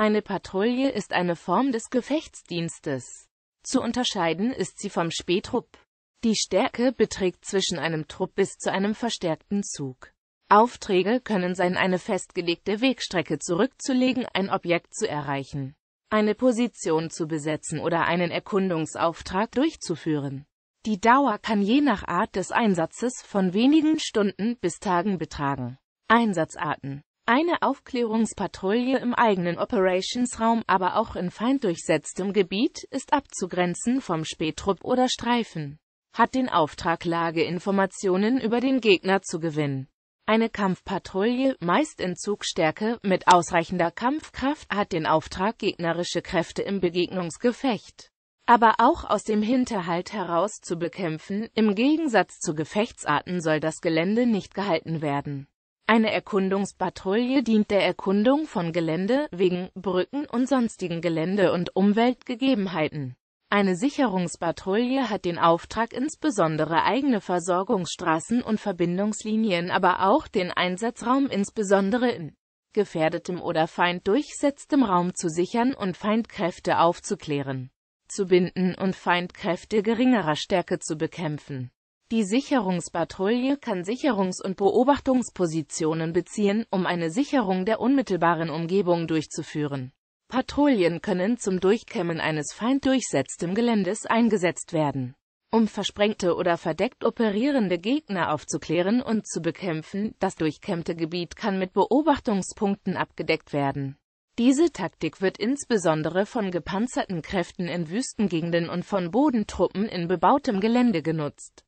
Eine Patrouille ist eine Form des Gefechtsdienstes. Zu unterscheiden ist sie vom Spähtrupp. Die Stärke beträgt zwischen einem Trupp bis zu einem verstärkten Zug. Aufträge können sein, eine festgelegte Wegstrecke zurückzulegen, ein Objekt zu erreichen, eine Position zu besetzen oder einen Erkundungsauftrag durchzuführen. Die Dauer kann je nach Art des Einsatzes von wenigen Stunden bis Tagen betragen. Einsatzarten eine Aufklärungspatrouille im eigenen Operationsraum, aber auch in feinddurchsetztem Gebiet, ist abzugrenzen vom Spätrupp oder Streifen, hat den Auftrag Lageinformationen über den Gegner zu gewinnen. Eine Kampfpatrouille, meist in Zugstärke, mit ausreichender Kampfkraft, hat den Auftrag gegnerische Kräfte im Begegnungsgefecht aber auch aus dem Hinterhalt heraus zu bekämpfen, im Gegensatz zu Gefechtsarten soll das Gelände nicht gehalten werden. Eine Erkundungspatrouille dient der Erkundung von Gelände, Wegen, Brücken und sonstigen Gelände- und Umweltgegebenheiten. Eine Sicherungspatrouille hat den Auftrag insbesondere eigene Versorgungsstraßen und Verbindungslinien, aber auch den Einsatzraum insbesondere in gefährdetem oder feinddurchsetztem Raum zu sichern und Feindkräfte aufzuklären, zu binden und Feindkräfte geringerer Stärke zu bekämpfen. Die Sicherungspatrouille kann Sicherungs- und Beobachtungspositionen beziehen, um eine Sicherung der unmittelbaren Umgebung durchzuführen. Patrouillen können zum Durchkämmen eines feinddurchsetztem Geländes eingesetzt werden um versprengte oder verdeckt operierende Gegner aufzuklären und zu bekämpfen. Das durchkämmte Gebiet kann mit Beobachtungspunkten abgedeckt werden. Diese Taktik wird insbesondere von gepanzerten Kräften in Wüstengegenden und von Bodentruppen in bebautem Gelände genutzt.